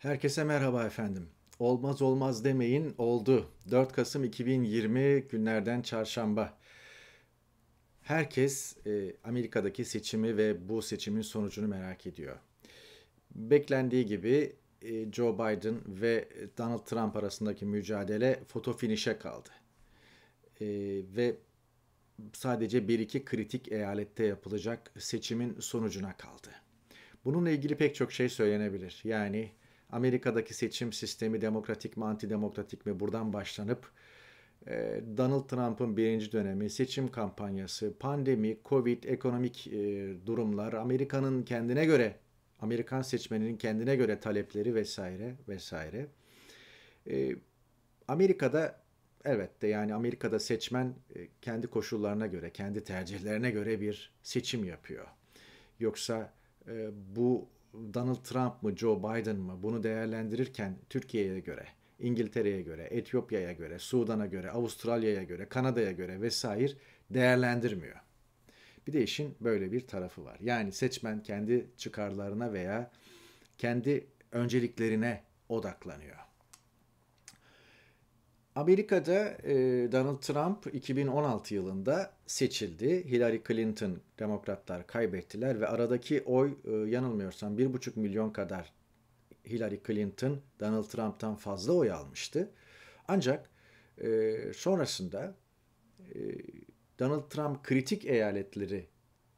Herkese merhaba efendim. Olmaz olmaz demeyin oldu. 4 Kasım 2020 günlerden çarşamba. Herkes e, Amerika'daki seçimi ve bu seçimin sonucunu merak ediyor. Beklendiği gibi e, Joe Biden ve Donald Trump arasındaki mücadele foto finişe kaldı. E, ve sadece bir iki kritik eyalette yapılacak seçimin sonucuna kaldı. Bununla ilgili pek çok şey söylenebilir. Yani Amerika'daki seçim sistemi demokratik mi antidemokratik mi buradan başlanıp e, Donald Trump'ın birinci dönemi, seçim kampanyası, pandemi, Covid, ekonomik e, durumlar, Amerika'nın kendine göre, Amerikan seçmeninin kendine göre talepleri vesaire vesaire. E, Amerika'da elbette yani Amerika'da seçmen kendi koşullarına göre, kendi tercihlerine göre bir seçim yapıyor. Yoksa bu Donald Trump mı Joe Biden mı bunu değerlendirirken Türkiye'ye göre, İngiltere'ye göre, Etiyopya'ya göre, Sudan'a göre, Avustralya'ya göre, Kanada'ya göre vesaire değerlendirmiyor. Bir de işin böyle bir tarafı var. Yani seçmen kendi çıkarlarına veya kendi önceliklerine odaklanıyor. Amerika'da e, Donald Trump 2016 yılında seçildi. Hillary Clinton demokratlar kaybettiler ve aradaki oy e, yanılmıyorsam 1,5 milyon kadar Hillary Clinton Donald Trump'tan fazla oy almıştı. Ancak e, sonrasında e, Donald Trump kritik eyaletleri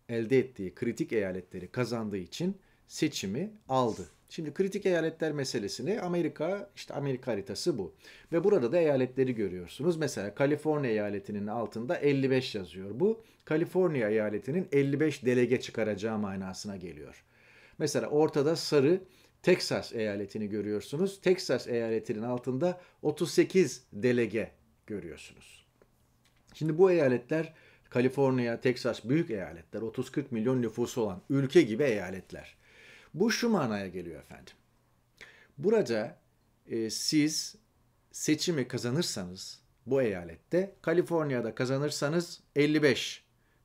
elde ettiği kritik eyaletleri kazandığı için seçimi aldı. Şimdi kritik eyaletler meselesini Amerika, işte Amerika haritası bu. Ve burada da eyaletleri görüyorsunuz. Mesela Kaliforniya eyaletinin altında 55 yazıyor. Bu Kaliforniya eyaletinin 55 delege çıkaracağı manasına geliyor. Mesela ortada sarı Texas eyaletini görüyorsunuz. Texas eyaletinin altında 38 delege görüyorsunuz. Şimdi bu eyaletler Kaliforniya, Texas büyük eyaletler, 30-40 milyon nüfusu olan ülke gibi eyaletler. Bu şu manaya geliyor efendim. Burada e, siz seçimi kazanırsanız bu eyalette, Kaliforniya'da kazanırsanız 55,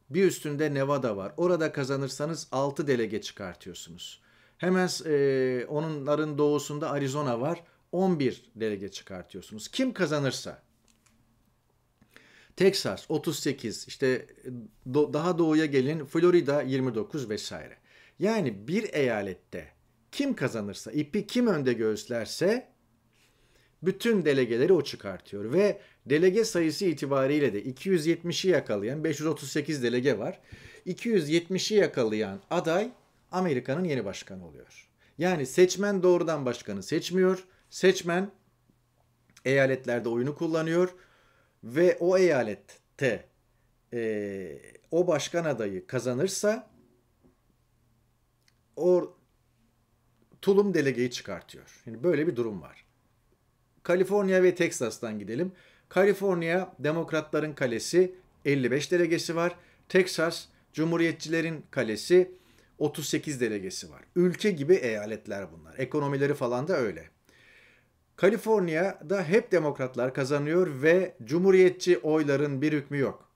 bir üstünde Nevada var. Orada kazanırsanız 6 delege çıkartıyorsunuz. Hemen e, onların doğusunda Arizona var. 11 delege çıkartıyorsunuz. Kim kazanırsa Texas 38 işte e, do, daha doğuya gelin Florida 29 vesaire. Yani bir eyalette kim kazanırsa, ipi kim önde göğüslerse bütün delegeleri o çıkartıyor ve delege sayısı itibariyle de 270'i yakalayan 538 delege var. 270'i yakalayan aday Amerika'nın yeni başkanı oluyor. Yani seçmen doğrudan başkanı seçmiyor. Seçmen eyaletlerde oyunu kullanıyor ve o eyalette e, o başkan adayı kazanırsa or tulum delegeyi çıkartıyor. Yani böyle bir durum var. Kaliforniya ve Texas'tan gidelim. Kaliforniya Demokratların kalesi 55 delegesi var. Texas Cumhuriyetçilerin kalesi 38 delegesi var. Ülke gibi eyaletler bunlar. Ekonomileri falan da öyle. Kaliforniya'da hep demokratlar kazanıyor ve cumhuriyetçi oyların bir hükmü yok.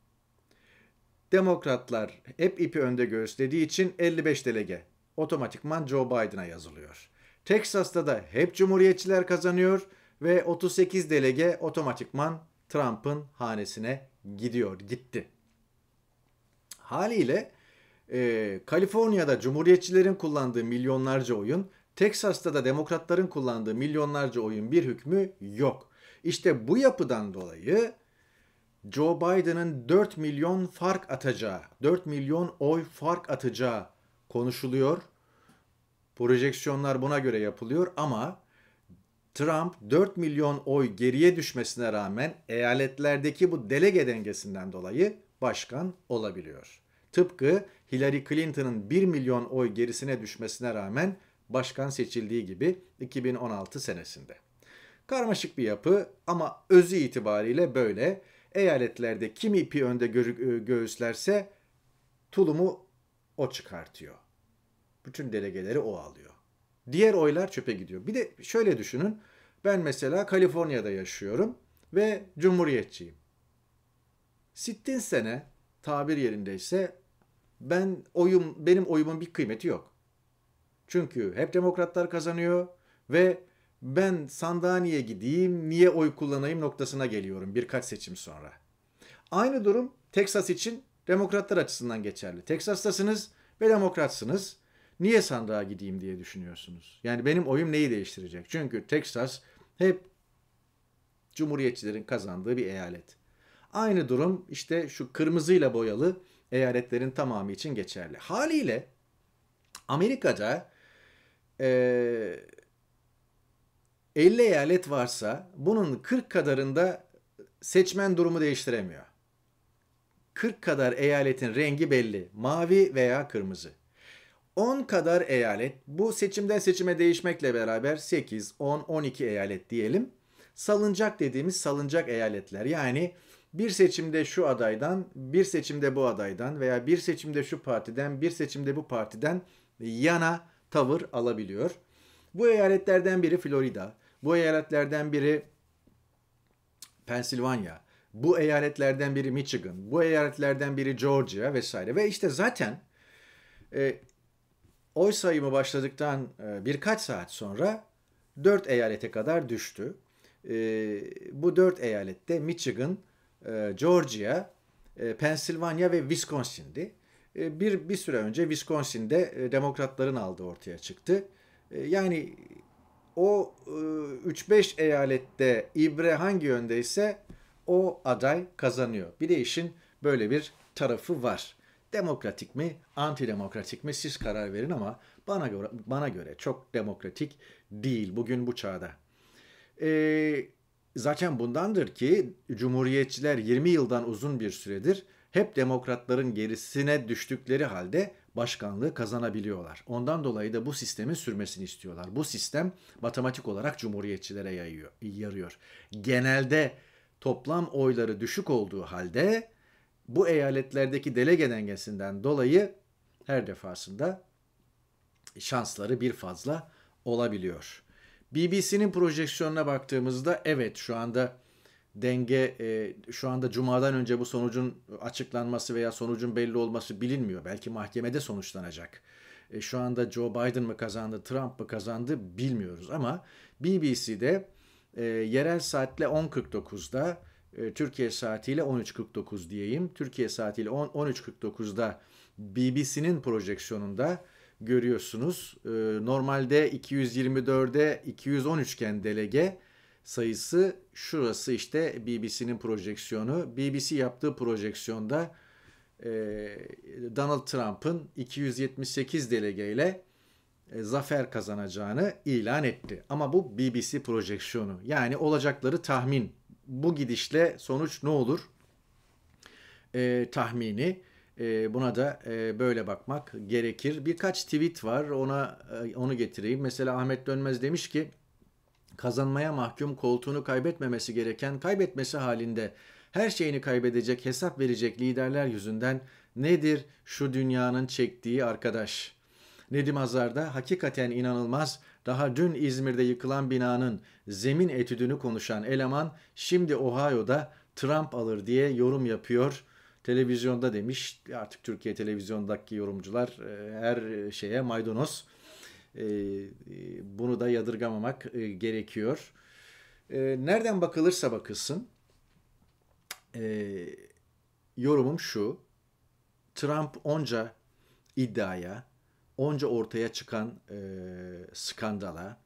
Demokratlar hep ipi önde gösterdiği için 55 delege otomatikman Joe Biden'a yazılıyor. Texas'ta da hep cumhuriyetçiler kazanıyor ve 38 delege otomatikman Trump'ın hanesine gidiyor, gitti. Haliyle e, Kaliforniya'da cumhuriyetçilerin kullandığı milyonlarca oyun, Texas'ta da demokratların kullandığı milyonlarca oyun bir hükmü yok. İşte bu yapıdan dolayı Joe Biden'ın 4 milyon fark atacağı, 4 milyon oy fark atacağı konuşuluyor. Projeksiyonlar buna göre yapılıyor ama Trump 4 milyon oy geriye düşmesine rağmen eyaletlerdeki bu delege dengesinden dolayı başkan olabiliyor. Tıpkı Hillary Clinton'ın 1 milyon oy gerisine düşmesine rağmen başkan seçildiği gibi 2016 senesinde. Karmaşık bir yapı ama özü itibariyle böyle. Eyaletlerde kim ipi önde gö- e, göğüslerse tulumu o çıkartıyor. Bütün delegeleri o alıyor. Diğer oylar çöpe gidiyor. Bir de şöyle düşünün. Ben mesela Kaliforniya'da yaşıyorum ve cumhuriyetçiyim. Sittin sene tabir yerindeyse ben oyum benim oyumun bir kıymeti yok. Çünkü hep demokratlar kazanıyor ve ben sandığa gideyim, niye oy kullanayım noktasına geliyorum birkaç seçim sonra. Aynı durum Texas için demokratlar açısından geçerli. Texas'tasınız ve demokratsınız niye sandığa gideyim diye düşünüyorsunuz? Yani benim oyum neyi değiştirecek? Çünkü Texas hep Cumhuriyetçilerin kazandığı bir eyalet. Aynı durum işte şu kırmızıyla boyalı eyaletlerin tamamı için geçerli. Haliyle Amerika'da e, 50 eyalet varsa bunun 40 kadarında seçmen durumu değiştiremiyor. 40 kadar eyaletin rengi belli. Mavi veya kırmızı. 10 kadar eyalet bu seçimden seçime değişmekle beraber 8, 10, 12 eyalet diyelim. Salıncak dediğimiz salıncak eyaletler yani bir seçimde şu adaydan, bir seçimde bu adaydan veya bir seçimde şu partiden, bir seçimde bu partiden yana tavır alabiliyor. Bu eyaletlerden biri Florida, bu eyaletlerden biri Pensilvanya, bu eyaletlerden biri Michigan, bu eyaletlerden biri Georgia vesaire. Ve işte zaten e, oy sayımı başladıktan e, birkaç saat sonra 4 eyalete kadar düştü. E, bu 4 eyalette Michigan, e, Georgia, Pennsylvania ve Wisconsin'di. Bir, bir süre önce Wisconsin'de demokratların aldığı ortaya çıktı. Yani o 3-5 eyalette ibre hangi yöndeyse o aday kazanıyor. Bir de işin böyle bir tarafı var. Demokratik mi, antidemokratik mi siz karar verin ama bana göre, bana göre çok demokratik değil bugün bu çağda. Ee, zaten bundandır ki Cumhuriyetçiler 20 yıldan uzun bir süredir hep demokratların gerisine düştükleri halde başkanlığı kazanabiliyorlar. Ondan dolayı da bu sistemin sürmesini istiyorlar. Bu sistem matematik olarak cumhuriyetçilere yayıyor, yarıyor. Genelde toplam oyları düşük olduğu halde bu eyaletlerdeki delege dengesinden dolayı her defasında şansları bir fazla olabiliyor. BBC'nin projeksiyonuna baktığımızda evet şu anda denge e, şu anda cumadan önce bu sonucun açıklanması veya sonucun belli olması bilinmiyor. Belki mahkemede sonuçlanacak. E, şu anda Joe Biden mı kazandı, Trump mı kazandı bilmiyoruz ama BBC'de e, yerel saatle 10.49'da ee, Türkiye saatiyle 13.49 diyeyim. Türkiye saatiyle 13.49'da BBC'nin projeksiyonunda görüyorsunuz. Ee, normalde 224'e 213 iken delege sayısı şurası işte BBC'nin projeksiyonu. BBC yaptığı projeksiyonda e, Donald Trump'ın 278 delegeyle e, zafer kazanacağını ilan etti. Ama bu BBC projeksiyonu yani olacakları tahmin bu gidişle sonuç ne olur e, tahmini. E, buna da e, böyle bakmak gerekir. Birkaç tweet var ona e, onu getireyim. Mesela Ahmet Dönmez demiş ki kazanmaya mahkum koltuğunu kaybetmemesi gereken kaybetmesi halinde her şeyini kaybedecek hesap verecek liderler yüzünden nedir şu dünyanın çektiği arkadaş? Nedim Hazar'da hakikaten inanılmaz daha dün İzmir'de yıkılan binanın zemin etüdünü konuşan eleman şimdi Ohio'da Trump alır diye yorum yapıyor. Televizyonda demiş artık Türkiye televizyondaki yorumcular e, her şeye maydanoz. E, e, bunu da yadırgamamak gerekiyor. Nereden bakılırsa bakılsın yorumum şu. Trump onca iddiaya, onca ortaya çıkan e, skandala,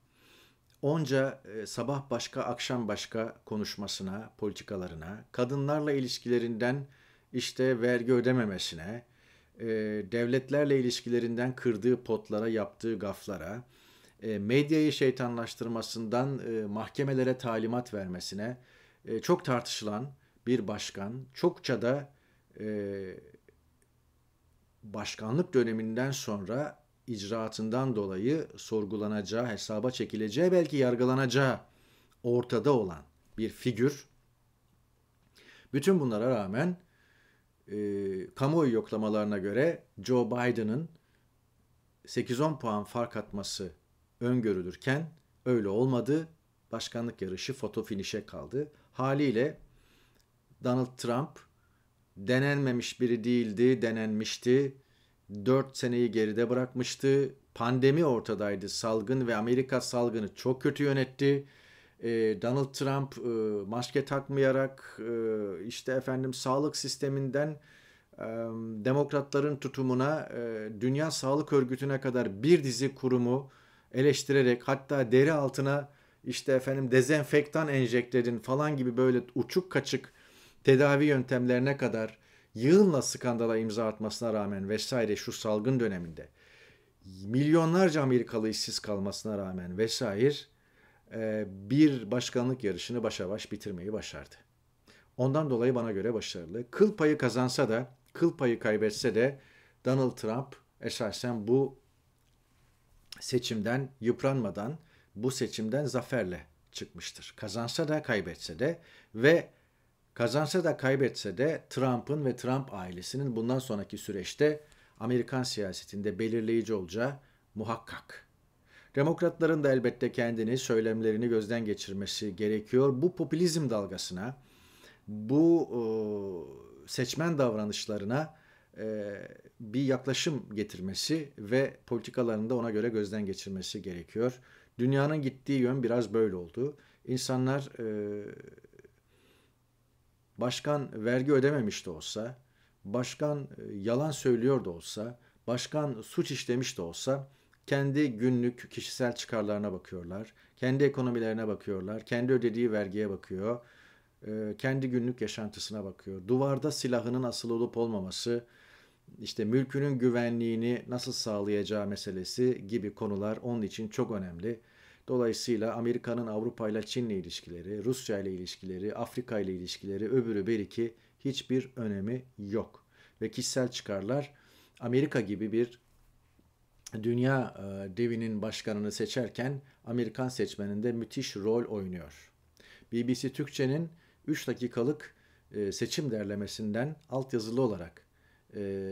onca e, sabah başka akşam başka konuşmasına, politikalarına, kadınlarla ilişkilerinden işte vergi ödememesine, e, devletlerle ilişkilerinden kırdığı potlara, yaptığı gaflara, e, medyayı şeytanlaştırmasından e, mahkemelere talimat vermesine e, çok tartışılan bir başkan, çokça da e, başkanlık döneminden sonra icraatından dolayı sorgulanacağı, hesaba çekileceği, belki yargılanacağı ortada olan bir figür. Bütün bunlara rağmen e, kamuoyu yoklamalarına göre Joe Biden'ın 8-10 puan fark atması öngörülürken öyle olmadı. Başkanlık yarışı foto finişe kaldı. Haliyle Donald Trump denenmemiş biri değildi, denenmişti. 4 seneyi geride bırakmıştı. Pandemi ortadaydı. Salgın ve Amerika salgını çok kötü yönetti. Ee, Donald Trump e, maske takmayarak e, işte efendim sağlık sisteminden e, demokratların tutumuna Dünya Sağlık Örgütü'ne kadar bir dizi kurumu eleştirerek hatta deri altına işte efendim dezenfektan enjeklerin falan gibi böyle uçuk kaçık tedavi yöntemlerine kadar yığınla skandala imza atmasına rağmen vesaire şu salgın döneminde milyonlarca Amerikalı işsiz kalmasına rağmen vesaire e, bir başkanlık yarışını başa baş bitirmeyi başardı. Ondan dolayı bana göre başarılı. Kıl payı kazansa da, kıl payı kaybetse de Donald Trump esasen bu seçimden yıpranmadan, bu seçimden zaferle çıkmıştır. Kazansa da kaybetse de ve Kazansa da kaybetse de Trump'ın ve Trump ailesinin bundan sonraki süreçte Amerikan siyasetinde belirleyici olacağı muhakkak. Demokratların da elbette kendini, söylemlerini gözden geçirmesi gerekiyor. Bu popülizm dalgasına, bu e, seçmen davranışlarına e, bir yaklaşım getirmesi ve politikalarını da ona göre gözden geçirmesi gerekiyor. Dünyanın gittiği yön biraz böyle oldu. İnsanlar e, başkan vergi ödememiş de olsa, başkan e, yalan söylüyor da olsa, başkan suç işlemiş de olsa kendi günlük kişisel çıkarlarına bakıyorlar. Kendi ekonomilerine bakıyorlar. Kendi ödediği vergiye bakıyor. E, kendi günlük yaşantısına bakıyor. Duvarda silahının asılı olup olmaması, işte mülkünün güvenliğini nasıl sağlayacağı meselesi gibi konular onun için çok önemli. Dolayısıyla Amerika'nın Avrupa ile Çin'le ilişkileri, Rusya ile ilişkileri, Afrika ile ilişkileri, öbürü bir iki hiçbir önemi yok. Ve kişisel çıkarlar Amerika gibi bir dünya e, devinin başkanını seçerken Amerikan seçmeninde müthiş rol oynuyor. BBC Türkçe'nin 3 dakikalık e, seçim derlemesinden altyazılı olarak e,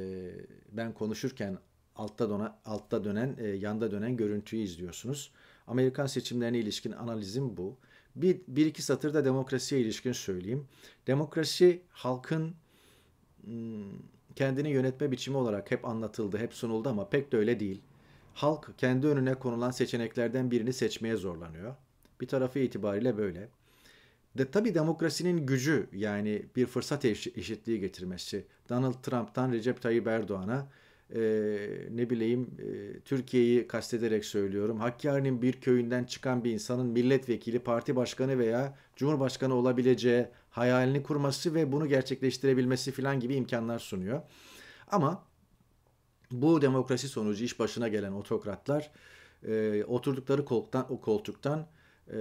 ben konuşurken altta, dona, altta dönen, yanda dönen görüntüyü izliyorsunuz. Amerikan seçimlerine ilişkin analizim bu. Bir, bir iki da demokrasiye ilişkin söyleyeyim. Demokrasi halkın hmm, kendini yönetme biçimi olarak hep anlatıldı, hep sunuldu ama pek de öyle değil. Halk kendi önüne konulan seçeneklerden birini seçmeye zorlanıyor. Bir tarafı itibariyle böyle. De, tabii demokrasinin gücü yani bir fırsat eşitliği getirmesi Donald Trump'tan Recep Tayyip Erdoğan'a e, ne bileyim e, Türkiye'yi kastederek söylüyorum. Hakkari'nin bir köyünden çıkan bir insanın milletvekili, parti başkanı veya cumhurbaşkanı olabileceği hayalini kurması ve bunu gerçekleştirebilmesi filan gibi imkanlar sunuyor. Ama bu demokrasi sonucu iş başına gelen otokratlar e, oturdukları koltuktan, koltuktan e,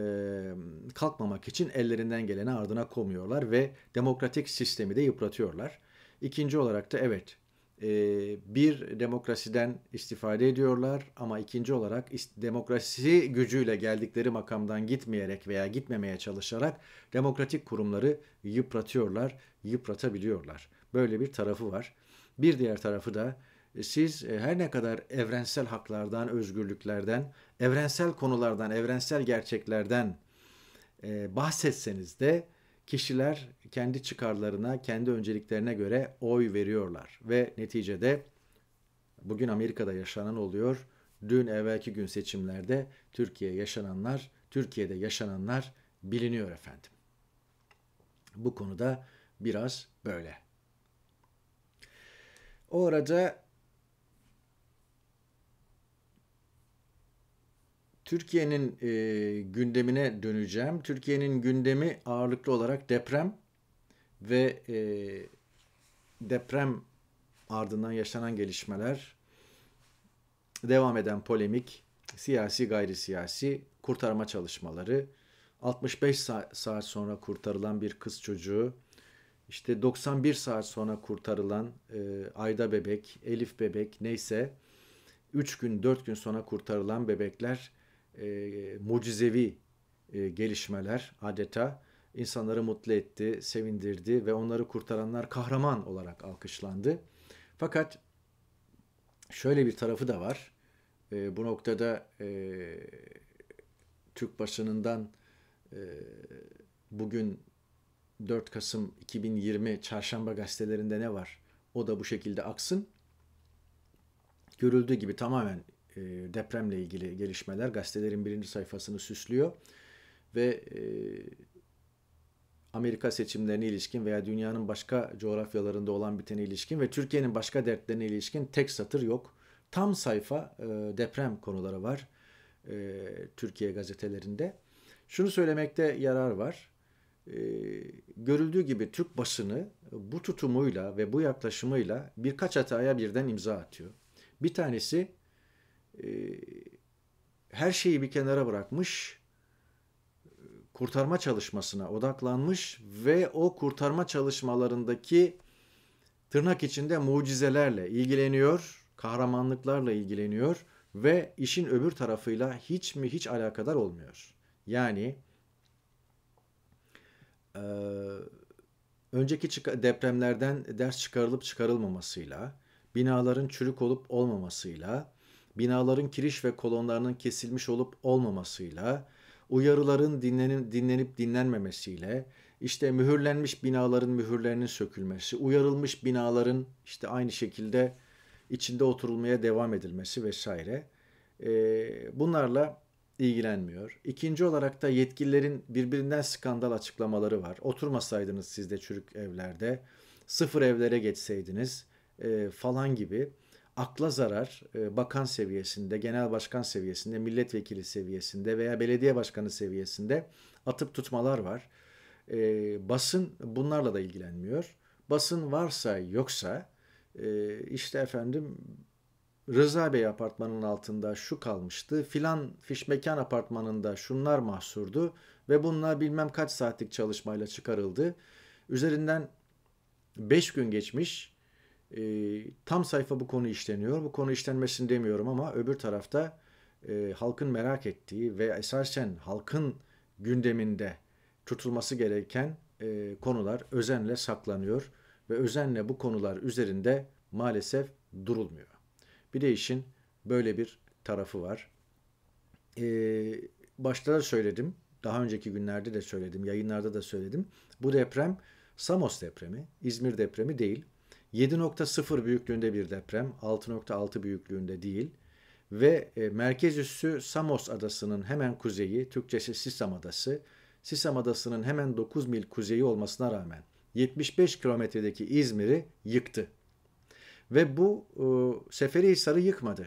kalkmamak için ellerinden geleni ardına komuyorlar ve demokratik sistemi de yıpratıyorlar. İkinci olarak da evet ee, bir demokrasiden istifade ediyorlar ama ikinci olarak demokrasi gücüyle geldikleri makamdan gitmeyerek veya gitmemeye çalışarak demokratik kurumları yıpratıyorlar, yıpratabiliyorlar. Böyle bir tarafı var. Bir diğer tarafı da e, siz e, her ne kadar evrensel haklardan, özgürlüklerden, evrensel konulardan, evrensel gerçeklerden e, bahsetseniz de kişiler kendi çıkarlarına, kendi önceliklerine göre oy veriyorlar ve neticede bugün Amerika'da yaşanan oluyor. Dün evvelki gün seçimlerde Türkiye yaşananlar, Türkiye'de yaşananlar biliniyor efendim. Bu konuda biraz böyle. O arada Türkiye'nin e, gündemine döneceğim. Türkiye'nin gündemi ağırlıklı olarak deprem ve e, deprem ardından yaşanan gelişmeler, devam eden polemik, siyasi gayri siyasi kurtarma çalışmaları, 65 saat sonra kurtarılan bir kız çocuğu, işte 91 saat sonra kurtarılan e, Ayda bebek, Elif bebek neyse 3 gün 4 gün sonra kurtarılan bebekler e, mucizevi e, gelişmeler adeta insanları mutlu etti, sevindirdi ve onları kurtaranlar kahraman olarak alkışlandı. Fakat şöyle bir tarafı da var. E, bu noktada e, Türk basınından e, bugün 4 Kasım 2020 Çarşamba gazetelerinde ne var? O da bu şekilde aksın. Görüldüğü gibi tamamen e, depremle ilgili gelişmeler gazetelerin birinci sayfasını süslüyor ve e, Amerika seçimlerine ilişkin veya dünyanın başka coğrafyalarında olan biteni ilişkin ve Türkiye'nin başka dertlerine ilişkin tek satır yok. Tam sayfa e, deprem konuları var Türkiye gazetelerinde. Şunu söylemekte yarar var. görüldüğü gibi Türk basını bu tutumuyla ve bu yaklaşımıyla birkaç hataya birden imza atıyor. Bir tanesi ee, her şeyi bir kenara bırakmış, kurtarma çalışmasına odaklanmış ve o kurtarma çalışmalarındaki tırnak içinde mucizelerle ilgileniyor, kahramanlıklarla ilgileniyor ve işin öbür tarafıyla hiç mi hiç alakadar olmuyor. Yani e, önceki depremlerden ders çıkarılıp çıkarılmamasıyla, binaların çürük olup olmamasıyla, binaların kiriş ve kolonlarının kesilmiş olup olmamasıyla, uyarıların dinlenip, dinlenip dinlenmemesiyle, işte mühürlenmiş binaların mühürlerinin sökülmesi, uyarılmış binaların işte aynı şekilde içinde oturulmaya devam edilmesi vesaire. E, bunlarla ilgilenmiyor. İkinci olarak da yetkililerin birbirinden skandal açıklamaları var. Oturmasaydınız siz de çürük evlerde, sıfır evlere geçseydiniz e, falan gibi akla zarar e, bakan seviyesinde, genel başkan seviyesinde, milletvekili seviyesinde veya belediye başkanı seviyesinde atıp tutmalar var. E, basın bunlarla da ilgilenmiyor. Basın varsa yoksa e, işte efendim Rıza Bey apartmanının altında şu kalmıştı, filan fişmekan apartmanında şunlar mahsurdu ve bunlar bilmem kaç saatlik çalışmayla çıkarıldı. Üzerinden 5 gün geçmiş e, tam sayfa bu konu işleniyor. Bu konu işlenmesin demiyorum ama öbür tarafta e, halkın merak ettiği ve esasen halkın gündeminde tutulması gereken e, konular özenle saklanıyor ve özenle bu konular üzerinde maalesef durulmuyor. Bir de işin böyle bir tarafı var. E, başta da söyledim, daha önceki günlerde de söyledim, yayınlarda da söyledim. Bu deprem Samos depremi, İzmir depremi değil. 7.0 büyüklüğünde bir deprem, 6.6 büyüklüğünde değil ve e, merkez üssü Samos adasının hemen kuzeyi, Türkçesi Sisam adası, Sisam adasının hemen 9 mil kuzeyi olmasına rağmen 75 kilometredeki İzmir'i yıktı. Ve bu e, Seferihisar'ı yıkmadı.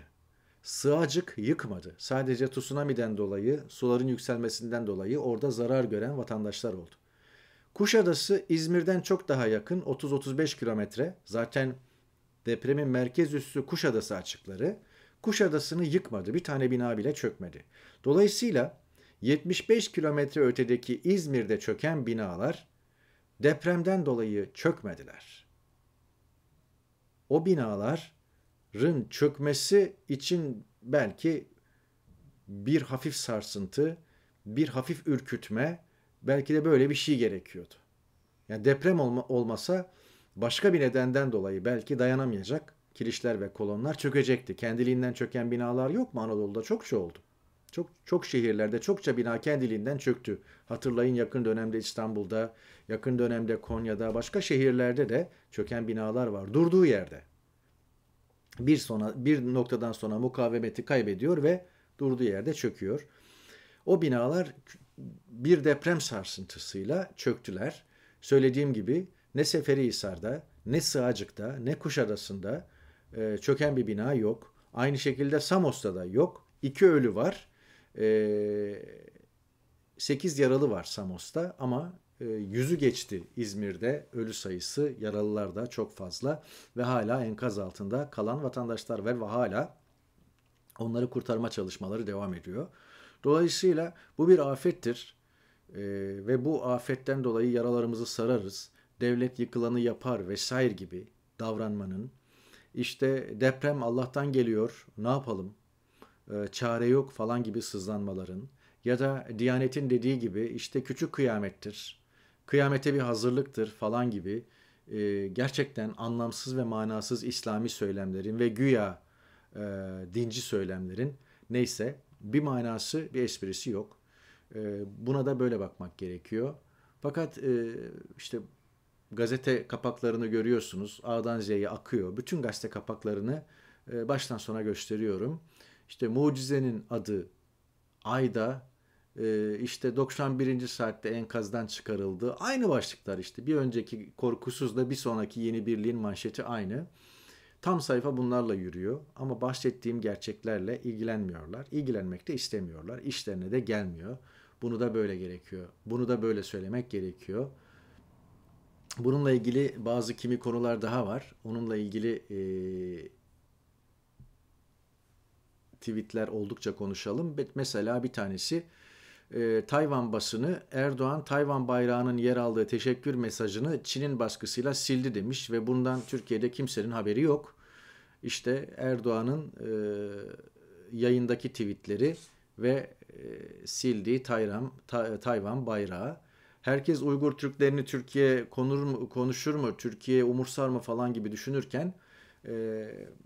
Sığacık yıkmadı. Sadece tsunami'den dolayı, suların yükselmesinden dolayı orada zarar gören vatandaşlar oldu. Kuşadası İzmir'den çok daha yakın 30-35 kilometre. Zaten depremin merkez üssü Kuşadası açıkları. Kuşadası'nı yıkmadı. Bir tane bina bile çökmedi. Dolayısıyla 75 kilometre ötedeki İzmir'de çöken binalar depremden dolayı çökmediler. O binaların çökmesi için belki bir hafif sarsıntı, bir hafif ürkütme Belki de böyle bir şey gerekiyordu. Yani deprem olma, olmasa başka bir nedenden dolayı belki dayanamayacak kirişler ve kolonlar çökecekti. Kendiliğinden çöken binalar yok mu Anadolu'da? Çokça şey oldu. Çok çok şehirlerde çokça bina kendiliğinden çöktü. Hatırlayın yakın dönemde İstanbul'da, yakın dönemde Konya'da, başka şehirlerde de çöken binalar var durduğu yerde. Bir sona bir noktadan sonra mukavemeti kaybediyor ve durduğu yerde çöküyor. O binalar bir deprem sarsıntısıyla çöktüler. Söylediğim gibi ne Seferihisar'da, ne Sığacık'ta, ne Kuşadası'nda e, çöken bir bina yok. Aynı şekilde Samos'ta da yok. İki ölü var. E, sekiz yaralı var Samos'ta ama e, yüzü geçti İzmir'de ölü sayısı yaralılar da çok fazla ve hala enkaz altında kalan vatandaşlar var ve hala onları kurtarma çalışmaları devam ediyor. Dolayısıyla bu bir afettir e, ve bu afetten dolayı yaralarımızı sararız. Devlet yıkılanı yapar vesaire gibi davranmanın işte deprem Allah'tan geliyor ne yapalım e, çare yok falan gibi sızlanmaların ya da Diyanet'in dediği gibi işte küçük kıyamettir, kıyamete bir hazırlıktır falan gibi e, gerçekten anlamsız ve manasız İslami söylemlerin ve güya e, dinci söylemlerin neyse bir manası, bir esprisi yok. E, buna da böyle bakmak gerekiyor. Fakat e, işte gazete kapaklarını görüyorsunuz. A'dan Z'ye akıyor. Bütün gazete kapaklarını e, baştan sona gösteriyorum. İşte mucizenin adı Ayda e, işte 91. saatte enkazdan çıkarıldı. Aynı başlıklar işte. Bir önceki korkusuz da, bir sonraki yeni birliğin manşeti aynı. Tam sayfa bunlarla yürüyor ama bahsettiğim gerçeklerle ilgilenmiyorlar. İlgilenmek de istemiyorlar. İşlerine de gelmiyor. Bunu da böyle gerekiyor. Bunu da böyle söylemek gerekiyor. Bununla ilgili bazı kimi konular daha var. Onunla ilgili e, tweetler oldukça konuşalım. Mesela bir tanesi e, Tayvan basını Erdoğan Tayvan bayrağının yer aldığı teşekkür mesajını Çin'in baskısıyla sildi demiş ve bundan Türkiye'de kimsenin haberi yok. İşte Erdoğan'ın e, yayındaki tweetleri ve e, sildiği Tayram, ta, Tayvan bayrağı. Herkes Uygur Türklerini Türkiye konur mu, konuşur mu, Türkiye umursar mı falan gibi düşünürken e,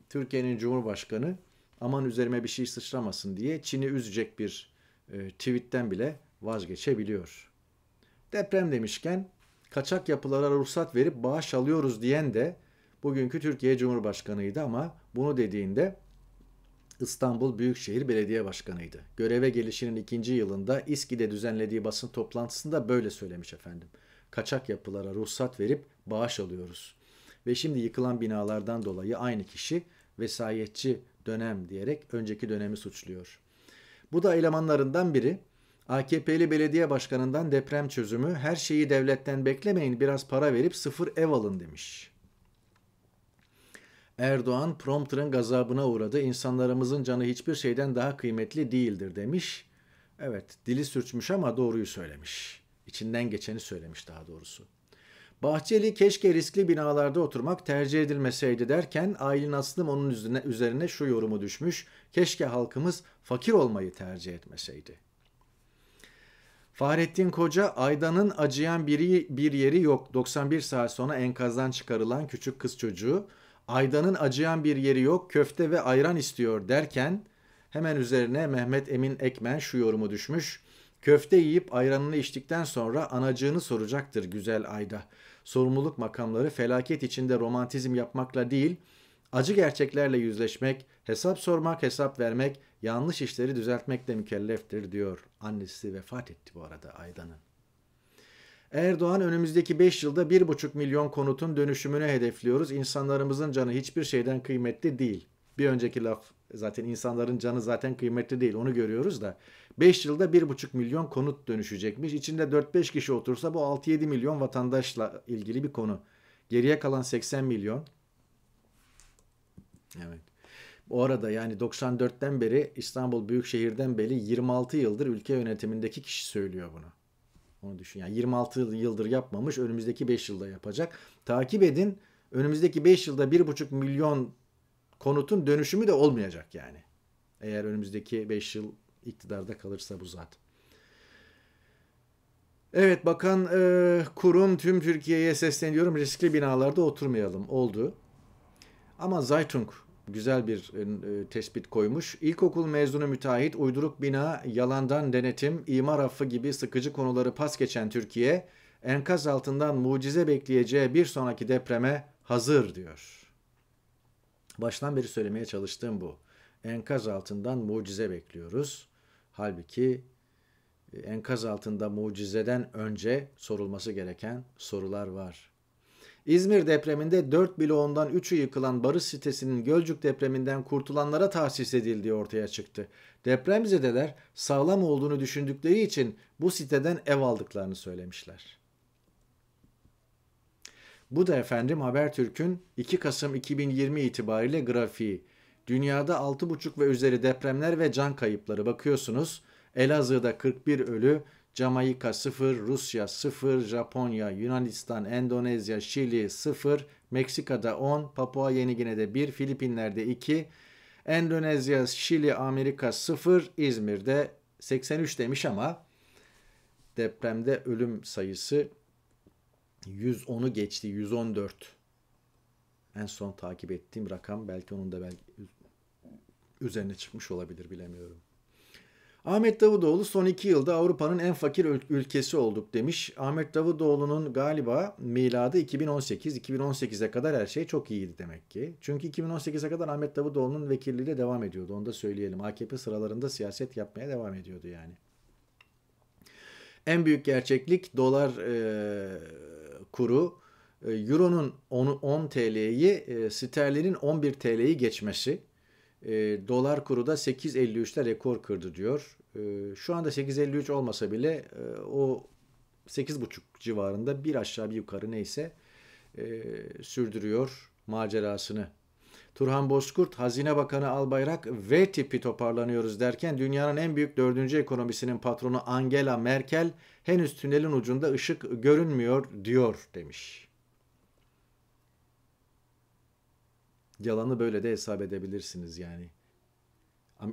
Türkiye'nin Cumhurbaşkanı aman üzerime bir şey sıçramasın diye Çin'i üzecek bir e, tweetten bile vazgeçebiliyor. Deprem demişken kaçak yapılara ruhsat verip bağış alıyoruz diyen de bugünkü Türkiye Cumhurbaşkanı'ydı ama bunu dediğinde İstanbul Büyükşehir Belediye Başkanı'ydı. Göreve gelişinin ikinci yılında İSKİ'de düzenlediği basın toplantısında böyle söylemiş efendim. Kaçak yapılara ruhsat verip bağış alıyoruz. Ve şimdi yıkılan binalardan dolayı aynı kişi vesayetçi dönem diyerek önceki dönemi suçluyor. Bu da elemanlarından biri. AKP'li belediye başkanından deprem çözümü, her şeyi devletten beklemeyin biraz para verip sıfır ev alın demiş. Erdoğan prompterın gazabına uğradı. İnsanlarımızın canı hiçbir şeyden daha kıymetli değildir demiş. Evet dili sürçmüş ama doğruyu söylemiş. İçinden geçeni söylemiş daha doğrusu. Bahçeli keşke riskli binalarda oturmak tercih edilmeseydi derken Aylin Aslım onun üzerine, üzerine şu yorumu düşmüş. Keşke halkımız fakir olmayı tercih etmeseydi. Fahrettin Koca Aydan'ın acıyan biri, bir yeri yok. 91 saat sonra enkazdan çıkarılan küçük kız çocuğu Aydan'ın acıyan bir yeri yok köfte ve ayran istiyor derken hemen üzerine Mehmet Emin Ekmen şu yorumu düşmüş. Köfte yiyip ayranını içtikten sonra anacığını soracaktır güzel Ayda sorumluluk makamları felaket içinde romantizm yapmakla değil, acı gerçeklerle yüzleşmek, hesap sormak, hesap vermek, yanlış işleri düzeltmekle mükelleftir diyor. Annesi vefat etti bu arada Aydan'ın. Erdoğan önümüzdeki 5 yılda 1,5 milyon konutun dönüşümünü hedefliyoruz. İnsanlarımızın canı hiçbir şeyden kıymetli değil. Bir önceki laf Zaten insanların canı zaten kıymetli değil onu görüyoruz da. 5 yılda 1,5 milyon konut dönüşecekmiş. İçinde 4-5 kişi otursa bu 6-7 milyon vatandaşla ilgili bir konu. Geriye kalan 80 milyon. Evet. Bu arada yani 94'ten beri İstanbul Büyükşehir'den beri 26 yıldır ülke yönetimindeki kişi söylüyor bunu. Onu düşün. Yani 26 yıldır yapmamış önümüzdeki 5 yılda yapacak. Takip edin. Önümüzdeki 5 yılda 1,5 milyon konutun dönüşümü de olmayacak yani. Eğer önümüzdeki 5 yıl iktidarda kalırsa bu zat. Evet bakan e, kurum tüm Türkiye'ye sesleniyorum riskli binalarda oturmayalım oldu. Ama Zaytung güzel bir e, e, tespit koymuş. İlkokul mezunu müteahhit uyduruk bina, yalandan denetim, imar affı gibi sıkıcı konuları pas geçen Türkiye enkaz altından mucize bekleyeceği bir sonraki depreme hazır diyor. Baştan beri söylemeye çalıştığım bu. Enkaz altından mucize bekliyoruz. Halbuki e, enkaz altında mucizeden önce sorulması gereken sorular var. İzmir depreminde 4 bloğundan 3'ü yıkılan Barış sitesinin Gölcük depreminden kurtulanlara tahsis edildiği ortaya çıktı. Depremzedeler sağlam olduğunu düşündükleri için bu siteden ev aldıklarını söylemişler. Bu da efendim Habertürk'ün 2 Kasım 2020 itibariyle grafiği. Dünyada 6,5 ve üzeri depremler ve can kayıpları bakıyorsunuz. Elazığ'da 41 ölü, Jamaika 0, Rusya 0, Japonya, Yunanistan, Endonezya, Şili 0, Meksika'da 10, Papua Yeni Gine'de 1, Filipinler'de 2, Endonezya, Şili, Amerika 0, İzmir'de 83 demiş ama depremde ölüm sayısı 110'u geçti. 114. En son takip ettiğim rakam belki onun da belki üzerine çıkmış olabilir bilemiyorum. Ahmet Davutoğlu son iki yılda Avrupa'nın en fakir ülkesi olduk demiş. Ahmet Davutoğlu'nun galiba miladı 2018. 2018'e kadar her şey çok iyiydi demek ki. Çünkü 2018'e kadar Ahmet Davutoğlu'nun vekilliği de devam ediyordu. Onu da söyleyelim. AKP sıralarında siyaset yapmaya devam ediyordu yani. En büyük gerçeklik dolar e, kuru e, Euro'nun 10, TL'yi, e, sterlinin 11 TL'yi geçmesi. E, dolar kuru da 8.53'te rekor kırdı diyor. E, şu anda 8.53 olmasa bile o 8.5 civarında bir aşağı bir yukarı neyse sürdürüyor macerasını Turhan Bozkurt, Hazine Bakanı Albayrak V tipi toparlanıyoruz derken dünyanın en büyük dördüncü ekonomisinin patronu Angela Merkel henüz tünelin ucunda ışık görünmüyor diyor demiş. Yalanı böyle de hesap edebilirsiniz yani.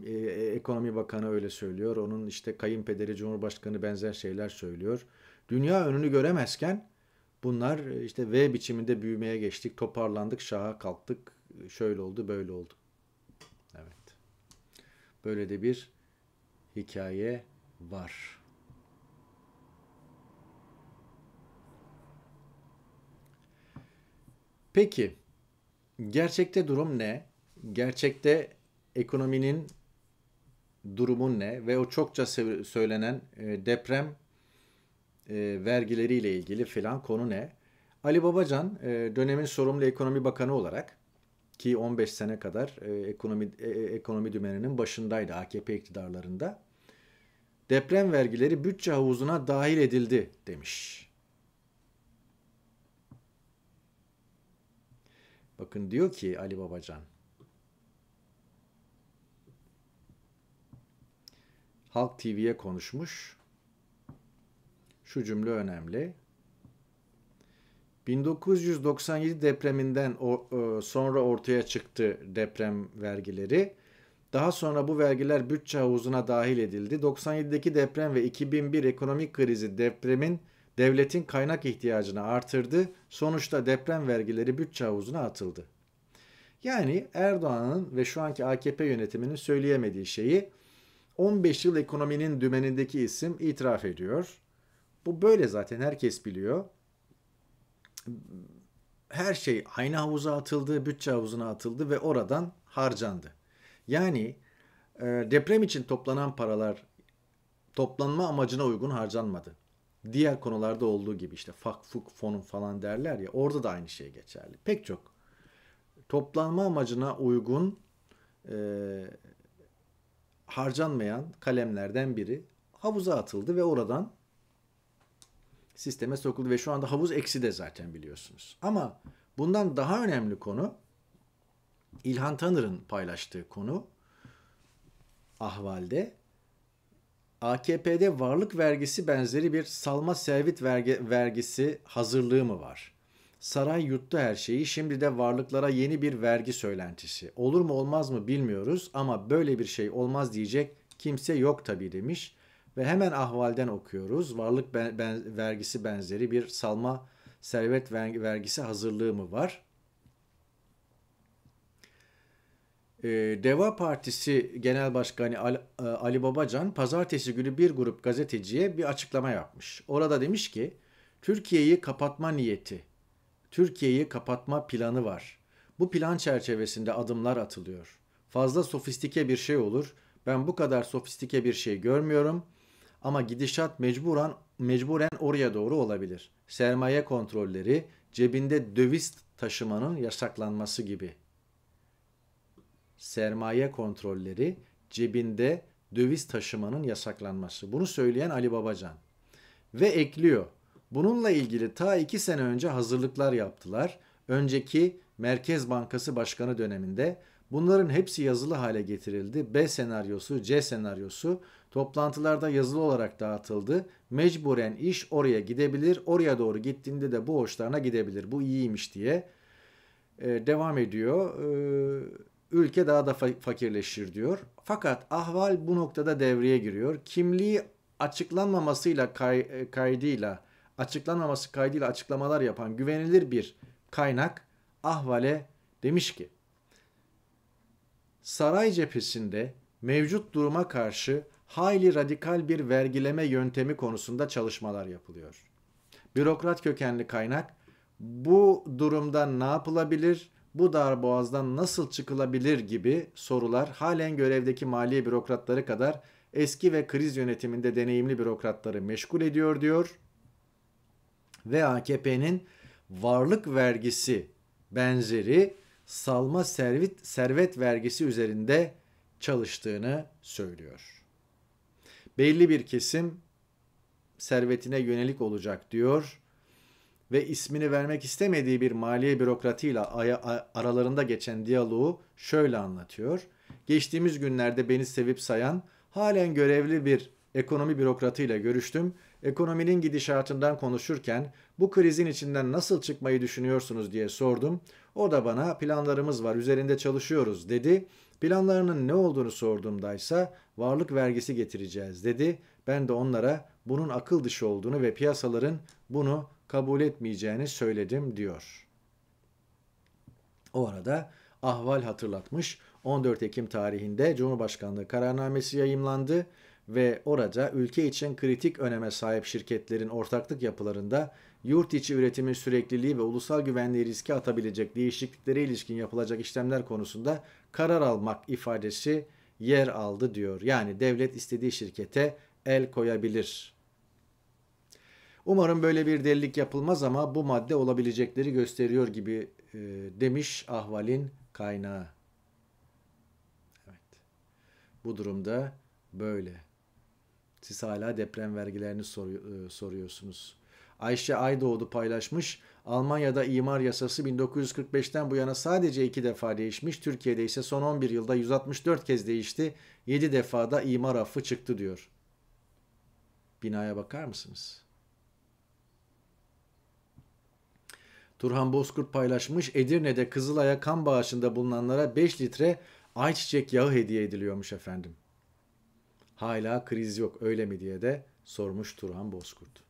E, e, ekonomi Bakanı öyle söylüyor. Onun işte kayınpederi Cumhurbaşkanı benzer şeyler söylüyor. Dünya önünü göremezken bunlar e, işte V biçiminde büyümeye geçtik, toparlandık, şaha kalktık şöyle oldu, böyle oldu. Evet. Böyle de bir hikaye var. Peki gerçekte durum ne? Gerçekte ekonominin durumu ne ve o çokça söylenen e, deprem e, vergileriyle ilgili filan konu ne? Ali Babacan e, dönemin sorumlu ekonomi bakanı olarak ki 15 sene kadar e, ekonomi e, e ekonomi dümeninin başındaydı AKP iktidarlarında. Deprem vergileri bütçe havuzuna dahil edildi demiş. Bakın diyor ki Ali Babacan. Halk TV'ye konuşmuş. Şu cümle önemli. 1997 depreminden e, sonra ortaya çıktı deprem vergileri. Daha sonra bu vergiler bütçe havuzuna dahil edildi. 97'deki deprem ve 2001 ekonomik krizi depremin devletin kaynak ihtiyacını artırdı. Sonuçta deprem vergileri bütçe havuzuna atıldı. Yani Erdoğan'ın ve şu anki AKP yönetiminin söyleyemediği şeyi 15 yıl ekonominin dümenindeki isim itiraf ediyor. Bu böyle zaten herkes biliyor her şey aynı havuza atıldı, bütçe havuzuna atıldı ve oradan harcandı. Yani e, deprem için toplanan paralar toplanma amacına uygun harcanmadı. Diğer konularda olduğu gibi işte fakfuk fonun falan derler ya orada da aynı şey geçerli. Pek çok toplanma amacına uygun e, harcanmayan kalemlerden biri havuza atıldı ve oradan sisteme sokuldu ve şu anda havuz eksi de zaten biliyorsunuz. Ama bundan daha önemli konu İlhan Tanır'ın paylaştığı konu ahvalde AKP'de varlık vergisi benzeri bir salma servit vergi, vergisi hazırlığı mı var? Saray yuttu her şeyi şimdi de varlıklara yeni bir vergi söylentisi. Olur mu olmaz mı bilmiyoruz ama böyle bir şey olmaz diyecek kimse yok tabii demiş ve hemen ahvalden okuyoruz. Varlık ben, ben, vergisi benzeri bir salma servet vergisi hazırlığı mı var? Ee, Deva Partisi Genel Başkanı e, Ali Babacan pazartesi günü bir grup gazeteciye bir açıklama yapmış. Orada demiş ki Türkiye'yi kapatma niyeti, Türkiye'yi kapatma planı var. Bu plan çerçevesinde adımlar atılıyor. Fazla sofistike bir şey olur. Ben bu kadar sofistike bir şey görmüyorum.'' ama gidişat mecburen mecburen oraya doğru olabilir. Sermaye kontrolleri, cebinde döviz taşımanın yasaklanması gibi. Sermaye kontrolleri, cebinde döviz taşımanın yasaklanması. Bunu söyleyen Ali Babacan. Ve ekliyor. Bununla ilgili ta iki sene önce hazırlıklar yaptılar. Önceki Merkez Bankası Başkanı döneminde Bunların hepsi yazılı hale getirildi. B senaryosu, C senaryosu toplantılarda yazılı olarak dağıtıldı. Mecburen iş oraya gidebilir. Oraya doğru gittiğinde de bu hoşlarına gidebilir. Bu iyiymiş diye ee, devam ediyor. Ee, ülke daha da fa- fakirleşir diyor. Fakat ahval bu noktada devreye giriyor. Kimliği açıklanmamasıyla kay- e, kaydıyla açıklanmaması kaydıyla açıklamalar yapan güvenilir bir kaynak ahvale demiş ki saray cephesinde mevcut duruma karşı hayli radikal bir vergileme yöntemi konusunda çalışmalar yapılıyor. Bürokrat kökenli kaynak bu durumda ne yapılabilir, bu darboğazdan nasıl çıkılabilir gibi sorular halen görevdeki mali bürokratları kadar eski ve kriz yönetiminde deneyimli bürokratları meşgul ediyor diyor. Ve AKP'nin varlık vergisi benzeri salma servet, servet vergisi üzerinde çalıştığını söylüyor. Belli bir kesim servetine yönelik olacak diyor ve ismini vermek istemediği bir maliye bürokratıyla aralarında geçen diyaloğu şöyle anlatıyor. Geçtiğimiz günlerde beni sevip sayan halen görevli bir ekonomi bürokratıyla görüştüm. Ekonominin gidişatından konuşurken bu krizin içinden nasıl çıkmayı düşünüyorsunuz diye sordum. O da bana planlarımız var, üzerinde çalışıyoruz dedi. Planlarının ne olduğunu sorduğumda ise varlık vergisi getireceğiz dedi. Ben de onlara bunun akıl dışı olduğunu ve piyasaların bunu kabul etmeyeceğini söyledim diyor. O arada ahval hatırlatmış 14 Ekim tarihinde Cumhurbaşkanlığı kararnamesi yayımlandı ve orada ülke için kritik öneme sahip şirketlerin ortaklık yapılarında yurt içi üretimin sürekliliği ve ulusal güvenliği riske atabilecek değişikliklere ilişkin yapılacak işlemler konusunda karar almak ifadesi yer aldı diyor. Yani devlet istediği şirkete el koyabilir. Umarım böyle bir delilik yapılmaz ama bu madde olabilecekleri gösteriyor gibi e, demiş ahvalin kaynağı. Evet. Bu durumda böyle. Siz hala deprem vergilerini soru, e, soruyorsunuz. Ayşe Aydoğdu paylaşmış. Almanya'da imar yasası 1945'ten bu yana sadece iki defa değişmiş. Türkiye'de ise son 11 yılda 164 kez değişti. 7 defada imar affı çıktı diyor. Binaya bakar mısınız? Turhan Bozkurt paylaşmış. Edirne'de Kızılay'a kan bağışında bulunanlara 5 litre ayçiçek yağı hediye ediliyormuş efendim. Hala kriz yok öyle mi diye de sormuş Turhan Bozkurt.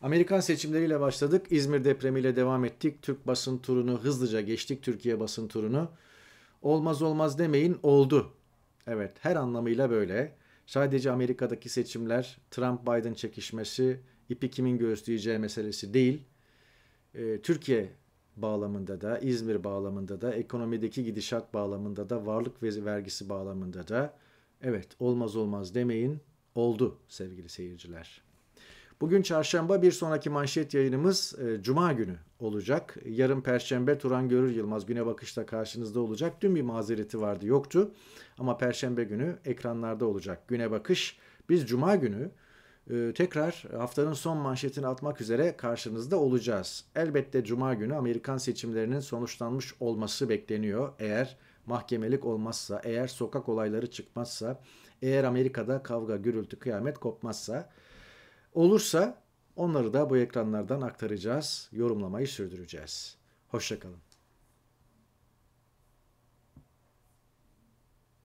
Amerikan seçimleriyle başladık. İzmir depremiyle devam ettik. Türk basın turunu hızlıca geçtik. Türkiye basın turunu. Olmaz olmaz demeyin oldu. Evet her anlamıyla böyle. Sadece Amerika'daki seçimler, Trump-Biden çekişmesi, ipi kimin göğüsleyeceği meselesi değil. E, Türkiye bağlamında da, İzmir bağlamında da, ekonomideki gidişat bağlamında da, varlık ve vergisi bağlamında da evet olmaz olmaz demeyin oldu sevgili seyirciler. Bugün çarşamba bir sonraki manşet yayınımız e, cuma günü olacak. Yarın perşembe Turan Görür Yılmaz güne bakışta karşınızda olacak. Dün bir mazereti vardı yoktu ama perşembe günü ekranlarda olacak. Güne bakış biz cuma günü e, tekrar haftanın son manşetini atmak üzere karşınızda olacağız. Elbette cuma günü Amerikan seçimlerinin sonuçlanmış olması bekleniyor. Eğer mahkemelik olmazsa, eğer sokak olayları çıkmazsa, eğer Amerika'da kavga, gürültü, kıyamet kopmazsa olursa onları da bu ekranlardan aktaracağız, yorumlamayı sürdüreceğiz. Hoşçakalın.